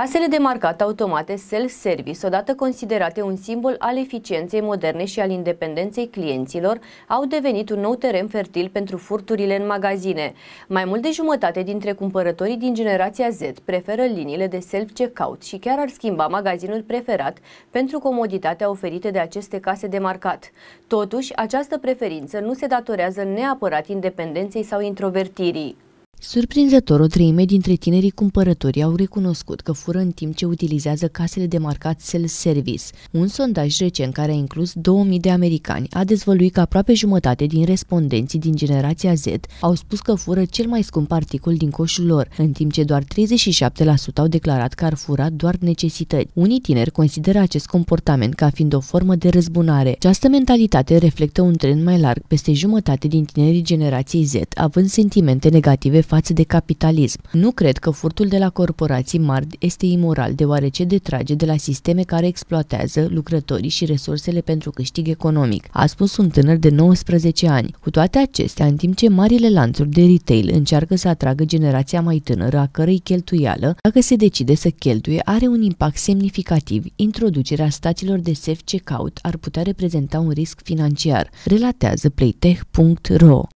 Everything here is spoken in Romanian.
Casele de marcat automate self-service, odată considerate un simbol al eficienței moderne și al independenței clienților, au devenit un nou teren fertil pentru furturile în magazine. Mai mult de jumătate dintre cumpărătorii din generația Z preferă liniile de self-checkout și chiar ar schimba magazinul preferat pentru comoditatea oferită de aceste case de marcat. Totuși, această preferință nu se datorează neapărat independenței sau introvertirii. Surprinzător, o treime dintre tinerii cumpărători au recunoscut că fură în timp ce utilizează casele de marcat self-service. Un sondaj recent care a inclus 2000 de americani a dezvăluit că aproape jumătate din respondenții din generația Z au spus că fură cel mai scump articol din coșul lor, în timp ce doar 37% au declarat că ar fura doar necesități. Unii tineri consideră acest comportament ca fiind o formă de răzbunare. Această mentalitate reflectă un trend mai larg peste jumătate din tinerii generației Z, având sentimente negative față față de capitalism. Nu cred că furtul de la corporații mari este imoral, deoarece detrage de la sisteme care exploatează lucrătorii și resursele pentru câștig economic, a spus un tânăr de 19 ani. Cu toate acestea, în timp ce marile lanțuri de retail încearcă să atragă generația mai tânără, a cărei cheltuială, dacă se decide să cheltuie, are un impact semnificativ. Introducerea stațiilor de self-checkout ar putea reprezenta un risc financiar, relatează playtech.ro.